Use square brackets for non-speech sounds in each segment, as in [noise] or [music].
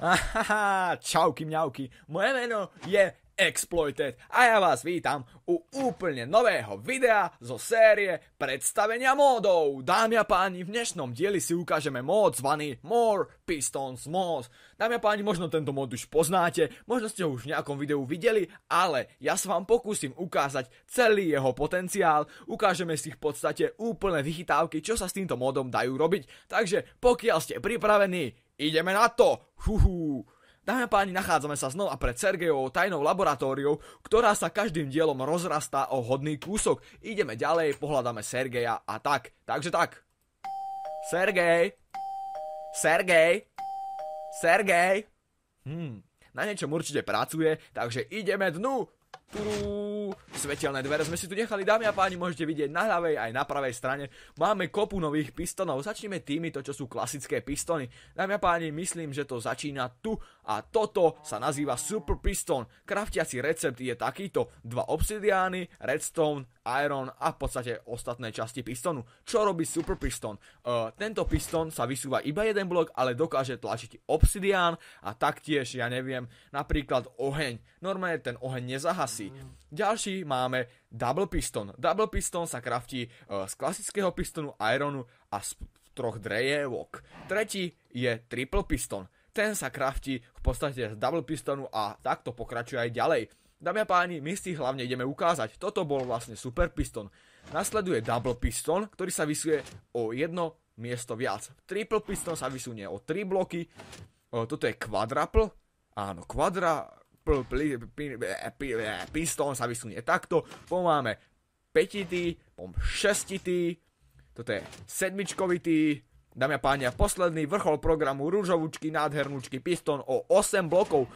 Ahaha, čauky mňauky, moje meno je Exploited a ja vás vítam u úplne nového videa zo série predstavenia módov. Dámy a páni, v dnešnom dieli si ukážeme mód zvaný More Pistons Mods. Dámy a páni, možno tento mód už poznáte, možno ste ho už v nejakom videu videli, ale ja sa vám pokúsim ukázať celý jeho potenciál. Ukážeme si v podstate úplne vychytávky, čo sa s týmto módom dajú robiť. Takže pokiaľ ste pripravení, ideme na to! Huhu! Dámy a páni, nachádzame sa znova pred Sergejovou tajnou laboratóriou, ktorá sa každým dielom rozrastá o hodný kúsok. Ideme ďalej, pohľadáme Sergeja a tak. Takže tak. Sergej! Sergej! Sergej! Hmm, na niečom určite pracuje, takže ideme dnu! Turú. Svetelné dvere sme si tu nechali, dámy a páni, môžete vidieť na ľavej aj na pravej strane. Máme kopu nových pistónov, začneme týmito, čo sú klasické pistóny. Dámy a páni, myslím, že to začína tu a toto sa nazýva Super Piston. Kraftiaci recept je takýto. Dva obsidiány, redstone, iron a v podstate ostatné časti pistonu. Čo robí Super Piston? Uh, tento piston sa vysúva iba jeden blok, ale dokáže tlačiť obsidián a taktiež, ja neviem, napríklad oheň. Normálne ten oheň nezahasí. Ďalší máme Double Piston. Double Piston sa kraftí uh, z klasického pistonu, ironu a z troch drejevok. Tretí je Triple Piston ten sa krafti v podstate z double pistonu a takto pokračuje aj ďalej. Dámy a páni, my si hlavne ideme ukázať, toto bol vlastne super piston. Nasleduje double piston, ktorý sa vysuje o jedno miesto viac. Triple piston sa vysunie o tri bloky, toto je quadrapl, áno, quadruple piston sa vysunie takto, potom máme petitý, potom šestitý, toto je sedmičkovitý, Dámy a páni, a posledný vrchol programu rúžovúčky, nádhernúčky piston o 8 blokov.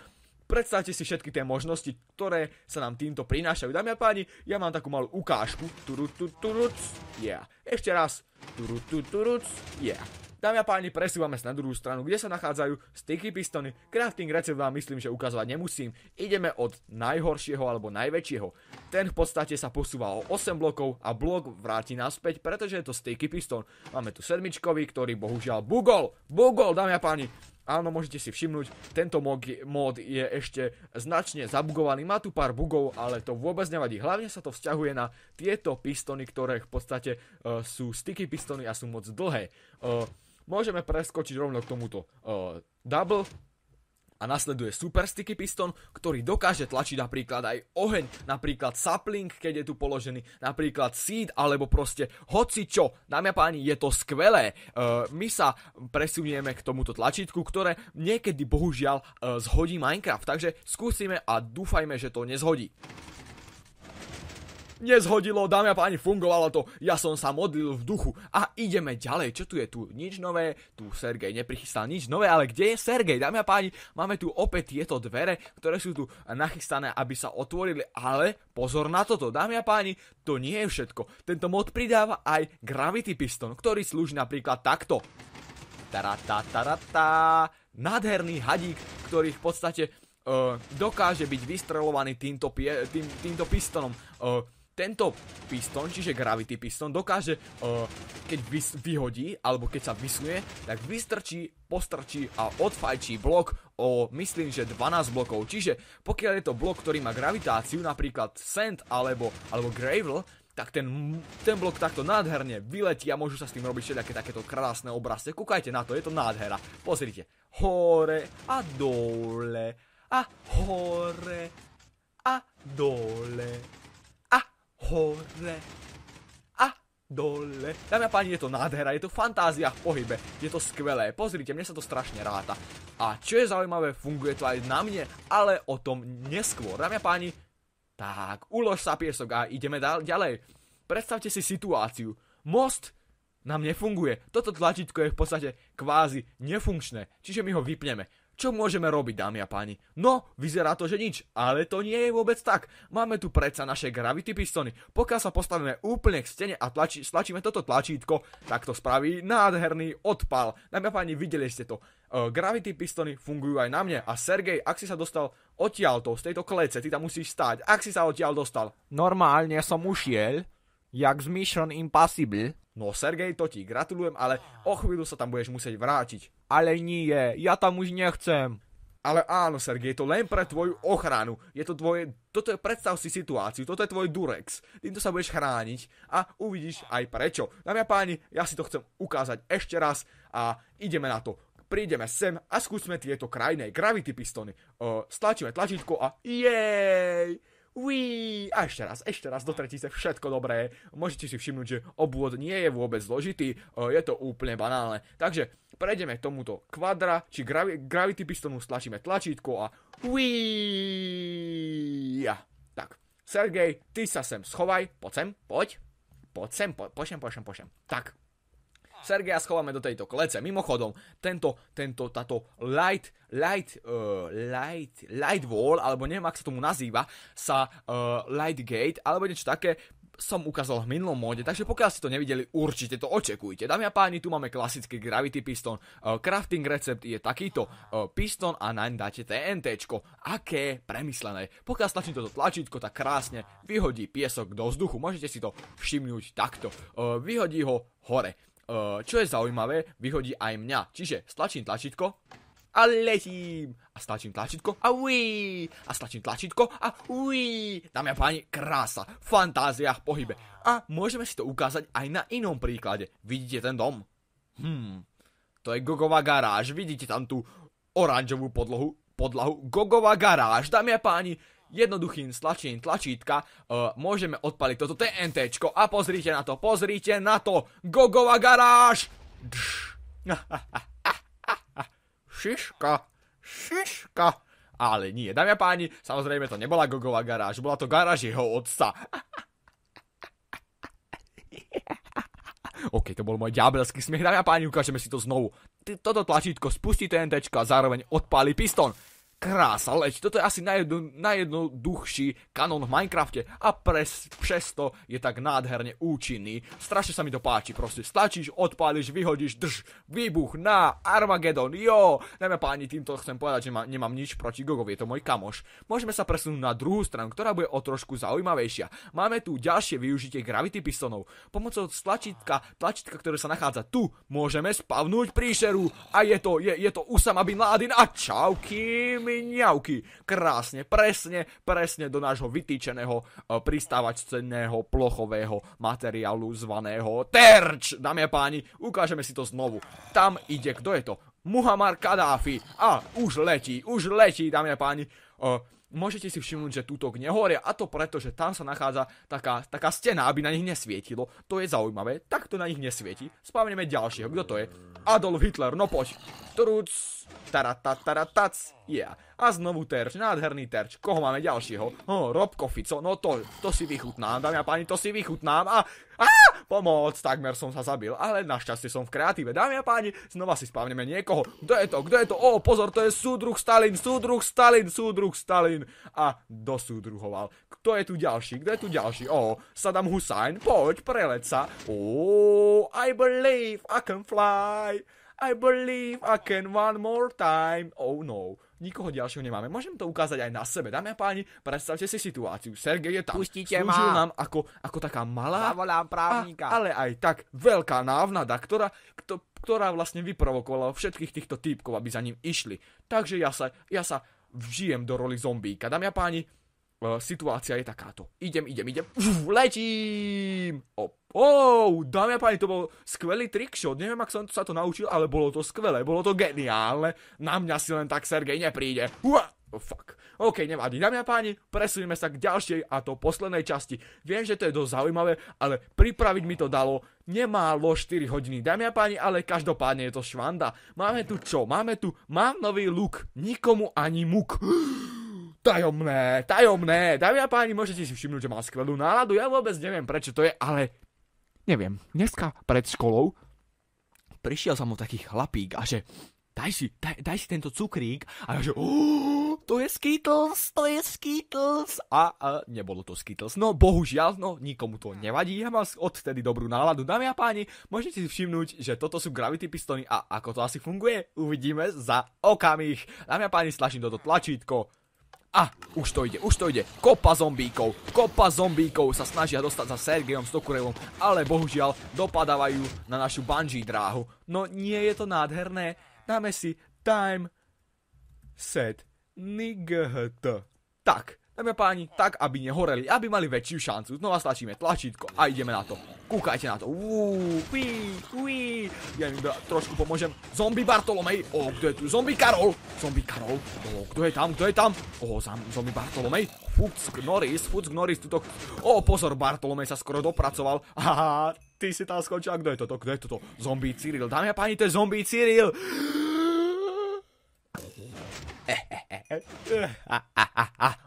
Predstavte si všetky tie možnosti, ktoré sa nám týmto prinášajú. Dámy a páni, ja mám takú malú ukážku. Turututuruc, yeah. Ešte raz. Turututuruc, yeah. Dámy a páni, presúvame sa na druhú stranu, kde sa nachádzajú sticky pistony. Crafting recept vám myslím, že ukazovať nemusím. Ideme od najhoršieho alebo najväčšieho. Ten v podstate sa posúva o 8 blokov a blok vráti naspäť, pretože je to sticky piston. Máme tu sedmičkový, ktorý bohužiaľ bugol. Bugol, dámy a páni. Áno, môžete si všimnúť, tento mod je ešte značne zabugovaný, má tu pár bugov, ale to vôbec nevadí. Hlavne sa to vzťahuje na tieto pistony, ktoré v podstate e, sú sticky pistony a sú moc dlhé. E, Môžeme preskočiť rovno k tomuto uh, double a nasleduje Super Sticky Piston, ktorý dokáže tlačiť napríklad aj oheň, napríklad sapling, keď je tu položený, napríklad seed, alebo proste hoci čo. Dámy a páni, je to skvelé. Uh, my sa presunieme k tomuto tlačítku, ktoré niekedy bohužiaľ uh, zhodí Minecraft, takže skúsime a dúfajme, že to nezhodí nezhodilo, dámy a páni, fungovalo to, ja som sa modlil v duchu a ideme ďalej, čo tu je tu, nič nové, tu Sergej neprichystal nič nové, ale kde je Sergej, dámy a páni, máme tu opäť tieto dvere, ktoré sú tu nachystané, aby sa otvorili, ale pozor na toto, dámy a páni, to nie je všetko, tento mod pridáva aj Gravity Piston, ktorý slúži napríklad takto, taratá, nádherný hadík, ktorý v podstate eh, dokáže byť vystrelovaný týmto, týmto pistonom. Eh, tento piston, čiže gravity piston, dokáže, eh, keď vyhodí, alebo keď sa vysunie, tak vystrčí, postrčí a odfajčí blok o, myslím, že 12 blokov. Čiže pokiaľ je to blok, ktorý má gravitáciu, napríklad Sand alebo, Gravel, tak ten, blok takto nádherne vyletí a môžu sa s tým robiť všetké takéto krásne obrazce. Kúkajte na to, je to nádhera. Pozrite. Hore a dole a hore Dámy a páni, je to nádhera, je to fantázia v pohybe, je to skvelé, pozrite, mne sa to strašne ráta. A čo je zaujímavé, funguje to aj na mne, ale o tom neskôr. Dámy a páni, tak, ulož sa piesok a ideme ďalej. Predstavte si situáciu. Most nám nefunguje. Toto tlačítko je v podstate kvázi nefunkčné, čiže my ho vypneme. Čo môžeme robiť, dámy a páni? No, vyzerá to, že nič, ale to nie je vôbec tak. Máme tu predsa naše gravity pistony. Pokiaľ sa postavíme úplne k stene a tlači, stlačíme toto tlačítko, tak to spraví nádherný odpal. Dámy a páni, videli ste to. Uh, gravity pistony fungujú aj na mne a Sergej, ak si sa dostal odtiaľto z tejto klece, ty tam musíš stáť. Ak si sa odtiaľ dostal. Normálne som ušiel, jak z Mission Impossible. No Sergej, to ti gratulujem, ale o chvíľu sa tam budeš musieť vrátiť. Ale nie, ja tam už nechcem. Ale áno, Sergej, je to len pre tvoju ochranu. Je to tvoje... Toto je, predstav si situáciu, toto je tvoj Durex. Týmto sa budeš chrániť a uvidíš aj prečo. Dámy a páni, ja si to chcem ukázať ešte raz a ideme na to. Prídeme sem a skúsme tieto krajné gravity pistony. Uh, stlačíme tlačítko a jej! Ui, a ešte raz, ešte raz do tretice, všetko dobré. Môžete si všimnúť, že obvod nie je vôbec zložitý, e, je to úplne banálne. Takže prejdeme k tomuto kvadra, či gravi- gravity pistonu stlačíme tlačítko a ui. ja. Tak, Sergej, ty sa sem schovaj, poď sem, poď. Poď sem, po- poď sem, poď sem, poď sem. Tak, Sergeja schováme do tejto klece. Mimochodom, tento, tento, táto light, light, uh, light, light wall, alebo neviem, ak sa tomu nazýva, sa uh, light gate, alebo niečo také, som ukázal v minulom móde, takže pokiaľ ste to nevideli, určite to očekujte. Dámy a páni, tu máme klasický Gravity Piston. Uh, crafting recept je takýto. Uh, piston a naň dáte TNT. Aké premyslené. Pokiaľ stlačím toto tlačítko, tak krásne vyhodí piesok do vzduchu. Môžete si to všimnúť takto. Uh, vyhodí ho hore. Eh, čo je zaujímavé, vyhodí aj mňa. Čiže stlačím tlačítko a letím. A stlačím tlačítko a uí. A stlačím tlačítko a uí. Dámy a páni, krása, fantázia v pohybe. A môžeme si to ukázať aj na inom príklade. Vidíte ten dom? Hmm, to je Gogova garáž. Vidíte tam tú oranžovú podlohu, podlahu. Gogova garáž, dámy a páni jednoduchým stlačením tlačítka uh, môžeme odpaliť toto TNT a pozrite na to, pozrite na to, Gogova garáž! [laughs] Šiška, šiška. Ale nie, dámy a páni, samozrejme to nebola Gogova garáž, bola to garáž jeho otca. [laughs] OK, to bol môj ďábelský smiech. Dámy a páni, ukážeme si to znovu. Toto tlačítko spustí TNT a zároveň odpáli pistón krása leď. Toto je asi najjedno, najjednoduchší kanon v Minecrafte a pres, presto je tak nádherne účinný. Strašne sa mi to páči, proste Stačíš, odpáliš, vyhodíš, drž, výbuch na Armageddon, jo! Najmä páni, týmto chcem povedať, že ma, nemám nič proti Gogovi, je to môj kamoš. Môžeme sa presunúť na druhú stranu, ktorá bude o trošku zaujímavejšia. Máme tu ďalšie využitie gravity pistonov. Pomocou tlačítka, tlačítka, ktoré sa nachádza tu, môžeme spavnúť príšeru a je to, je, je to Usama Bin Laden a čauky! Kimi! šminiavky. Krásne, presne, presne do nášho vytýčeného eh, pristávačceného plochového materiálu zvaného terč. Dámy a páni, ukážeme si to znovu. Tam ide, kto je to? Muhammar Kadáfi. A už letí, už letí, dámy a páni. Uh, môžete si všimnúť, že tútok nehoria a to preto, že tam sa nachádza taká, taká stena, aby na nich nesvietilo. To je zaujímavé, tak to na nich nesvieti. Spavneme ďalšieho, kto to je? Adolf Hitler, no poď. Truc, taratataratac, yeah. A znovu terč, nádherný terč. Koho máme ďalšieho? Oh, Robko Fico, no to, to si vychutnám, dámy a páni, to si vychutnám a... a Pomoc, takmer som sa zabil, ale našťastie som v kreatíve. Dámy a páni, znova si spavneme niekoho. Kto je to? Kto je to? O, pozor, to je súdruh Stalin, súdruh Stalin, súdruh Stalin. A dosúdruhoval. Kto je tu ďalší? Kto je tu ďalší? O, Saddam Hussein, poď, preleď sa. O, I believe I can fly. I believe I can one more time. Oh no nikoho ďalšieho nemáme. Môžem to ukázať aj na sebe. Dámy a páni, predstavte si situáciu. Sergej je tam. Pustite Slúžil ma. nám ako, ako taká malá, Zavolám právnika. A, ale aj tak veľká návnada, ktorá, kto, ktorá vlastne vyprovokovala všetkých týchto týpkov, aby za ním išli. Takže ja sa, ja sa vžijem do roli zombíka. Dámy a páni, Eh, situácia je takáto. Idem, idem, idem. Uf, letím! Op. Oh, dámy a páni, to bol skvelý trickshot. Neviem, ak som sa to naučil, ale bolo to skvelé, bolo to geniálne. Na mňa si len tak Sergej nepríde. Ua! Oh, fuck. OK, nevadí. Dámy a páni, presunieme sa k ďalšej a to poslednej časti. Viem, že to je dosť zaujímavé, ale pripraviť mi to dalo nemálo 4 hodiny. Dámy a páni, ale každopádne je to švanda. Máme tu čo? Máme tu, mám nový look. Nikomu ani muk. [gasps] tajomné, tajomné. Dámy a páni, môžete si všimnúť, že má skvelú náladu. Ja vôbec neviem, prečo to je, ale neviem. Dneska pred školou prišiel sa mu taký chlapík a že daj si, daj, daj si tento cukrík a ja že to je Skittles, to je Skittles a, a nebolo to Skittles, no bohužiaľ, no nikomu to nevadí, ja mám odtedy dobrú náladu, dámy a páni, môžete si všimnúť, že toto sú gravity pistony a ako to asi funguje, uvidíme za okamih, dámy a páni, stlačím toto tlačítko, a, už to ide, už to ide. Kopa zombíkov, kopa zombíkov sa snažia dostať za Sergejom Stokurevom, ale bohužiaľ dopadávajú na našu bungee dráhu. No nie je to nádherné? Dáme si time set night. Tak, dámy a páni, tak aby nehoreli, aby mali väčšiu šancu. Znova stačíme tlačítko a ideme na to. Kúkajte na to. Ja im trošku pomôžem. Zombie Bartolomej. O, kto je tu? Zombie Karol. Zombie Karol. O, kto je tam? Kto je tam? O, zombie Bartolomej. Fuck Norris, Fuck Norris tuto... O, pozor, Bartolomej sa skoro dopracoval. [laughs] Haha, ty si tam skončil. kto je toto? Kto je toto? Zombie Cyril. Dámy a páni, to je zombie Cyril. [laughs]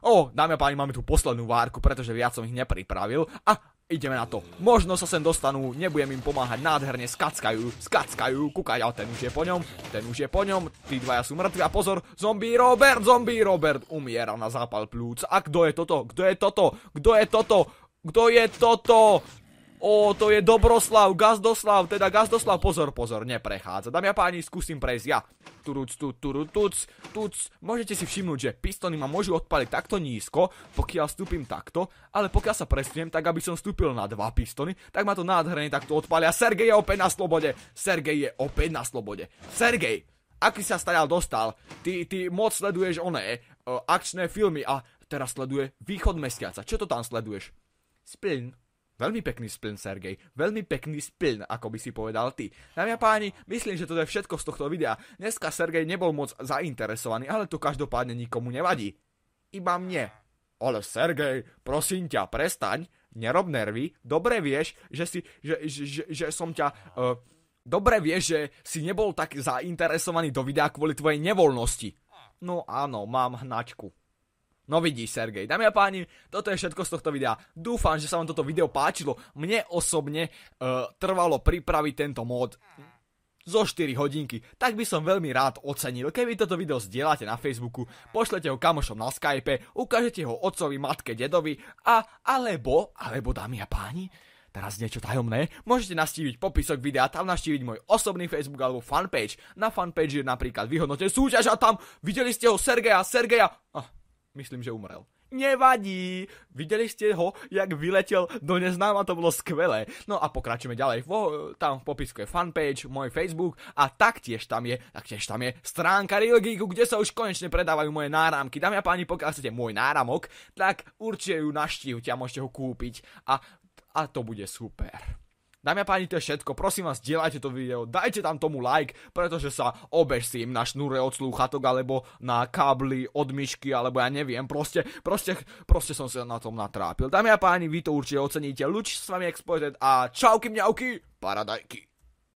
O, dámy a páni, máme tu poslednú várku, pretože viac som ich nepripravil. A Ideme na to. Možno sa sem dostanú, nebudem im pomáhať, nádherne skackajú, skackajú, kúkaj, ale ten už je po ňom, ten už je po ňom, tí dvaja sú mŕtvi a pozor, zombie Robert, zombie Robert, umiera na zápal plúc. A kto je toto? Kto je toto? Kto je toto? Kto je toto? Ó, to je Dobroslav, Gazdoslav, teda Gazdoslav, pozor, pozor, neprechádza. Dámy a páni, skúsim prejsť ja. Turuc, tu, turu, tuc, tuc. Môžete si všimnúť, že pistony ma môžu odpaliť takto nízko, pokiaľ vstúpim takto, ale pokiaľ sa presuniem, tak aby som vstúpil na dva pistony, tak ma to nádherne takto odpalia. Sergej je opäť na slobode, Sergej je opäť na slobode. Sergej, aký sa stajal dostal, ty, ty moc sleduješ oné, e, akčné filmy a teraz sleduje východ mesiaca. Čo to tam sleduješ? Spln. Veľmi pekný spln, Sergej. Veľmi pekný spln, ako by si povedal ty. Dámy a páni, myslím, že to je všetko z tohto videa. Dneska Sergej nebol moc zainteresovaný, ale to každopádne nikomu nevadí. Iba mne. Ale Sergej, prosím ťa, prestaň. Nerob nervy. Dobre vieš, že si... že, že, že, že som ťa... Uh, dobre vieš, že si nebol tak zainteresovaný do videa kvôli tvojej nevoľnosti. No áno, mám hnačku. No vidíš, Sergej. Dámy a páni, toto je všetko z tohto videa. Dúfam, že sa vám toto video páčilo. Mne osobne uh, trvalo pripraviť tento mod zo 4 hodinky, tak by som veľmi rád ocenil, keby toto video zdieľate na Facebooku, pošlete ho kamošom na Skype, ukážete ho otcovi, matke, dedovi a alebo, alebo dámy a páni, teraz niečo tajomné, môžete nastíviť popisok videa, tam nastíviť môj osobný Facebook alebo fanpage. Na fanpage je napríklad vyhodnotená súťaž a tam videli ste ho Sergeja, Sergeja. Ah. Myslím, že umrel. Nevadí! Videli ste ho, jak vyletel do neznáma, to bolo skvelé. No a pokračujeme ďalej. Vo, tam v popisku je fanpage, môj Facebook a taktiež tam je, taktiež tam je stránka Real Geeku, kde sa už konečne predávajú moje náramky. Dámy a páni, pokiaľ chcete môj náramok, tak určite ju naštívte a môžete ho kúpiť a, a to bude super. Dámy a páni, to je všetko. Prosím vás, dielajte to video, dajte tam tomu like, pretože sa obež na šnúre od slúchatok, alebo na kábli od myšky, alebo ja neviem. Proste, proste, proste som sa na tom natrápil. Dámy a páni, vy to určite oceníte. Luč s vami Exploited a čauky mňauky, paradajky.